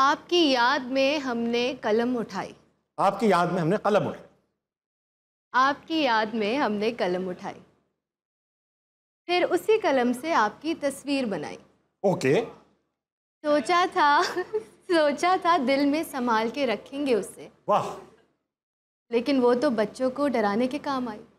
आपकी याद में हमने कलम उठाई आपकी याद में हमने कलम उठाई आपकी याद में हमने कलम उठाई फिर उसी कलम से आपकी तस्वीर बनाई ओके सोचा था सोचा था दिल में संभाल के रखेंगे उसे वाह लेकिन वो तो बच्चों को डराने के काम आई